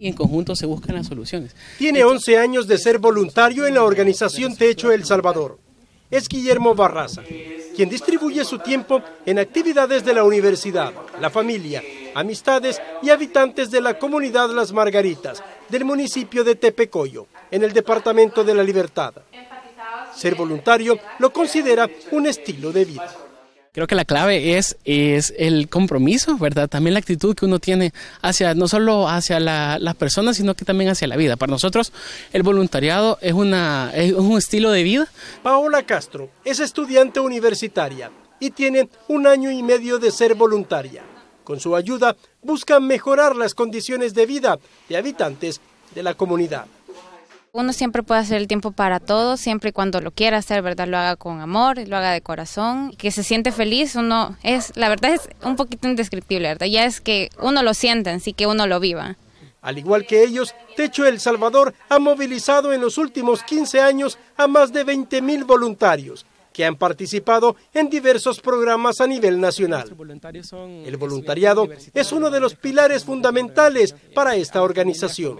y en conjunto se buscan las soluciones. Tiene 11 años de ser voluntario en la organización Techo El Salvador. Es Guillermo Barraza, quien distribuye su tiempo en actividades de la universidad, la familia, amistades y habitantes de la comunidad Las Margaritas, del municipio de Tepecoyo, en el Departamento de la Libertad. Ser voluntario lo considera un estilo de vida. Creo que la clave es, es el compromiso, ¿verdad? También la actitud que uno tiene hacia, no solo hacia las personas, sino que también hacia la vida. Para nosotros, el voluntariado es, una, es un estilo de vida. Paola Castro es estudiante universitaria y tiene un año y medio de ser voluntaria. Con su ayuda, buscan mejorar las condiciones de vida de habitantes de la comunidad. Uno siempre puede hacer el tiempo para todo, siempre y cuando lo quiera hacer, ¿verdad? Lo haga con amor, lo haga de corazón, que se siente feliz, uno es, la verdad es un poquito indescriptible, ¿verdad? Ya es que uno lo siente así que uno lo viva. Al igual que ellos, Techo El Salvador ha movilizado en los últimos 15 años a más de 20 mil voluntarios que han participado en diversos programas a nivel nacional. El voluntariado es uno de los pilares fundamentales eh, para eh, esta organización.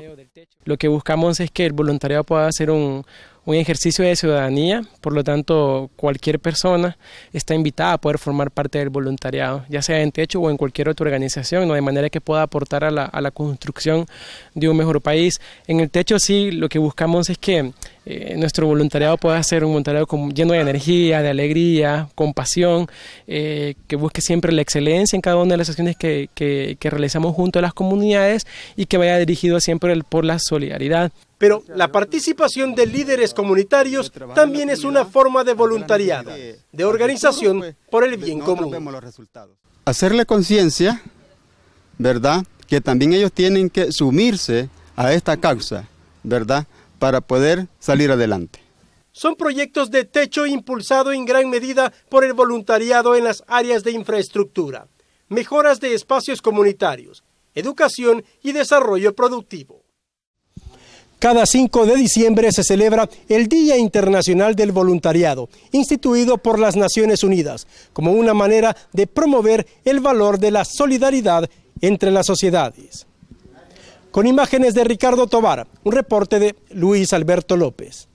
Lo que buscamos es que el voluntariado pueda ser un, ejercicio de ciudadanía, por lo tanto cualquier persona está invitada a poder formar parte del voluntariado, ya sea en Techo o en cualquier otra organización, de manera que pueda aportar a la, a la construcción de un mejor país. En el Techo sí lo que buscamos es que eh, nuestro voluntariado puede ser un voluntariado lleno de energía, de alegría, compasión, eh, que busque siempre la excelencia en cada una de las acciones que, realizamos junto a las comunidades y que vaya dirigido siempre por la solidaridad. Pero la participación de líderes comunitarios también es una forma de voluntariado, de organización pues, por el pues, bien común. Hacerle conciencia, ¿verdad? Que también ellos tienen que sumirse a esta causa, ¿verdad? para poder salir adelante. Son proyectos de techo impulsado en gran medida por el voluntariado en las áreas de infraestructura, mejoras de espacios comunitarios, educación y desarrollo productivo. Cada 5 de diciembre se celebra el Día Internacional del Voluntariado, instituido por las Naciones Unidas, como una manera de promover el valor de la solidaridad entre las sociedades. Con imágenes de Ricardo Tobar, un reporte de Luis Alberto López.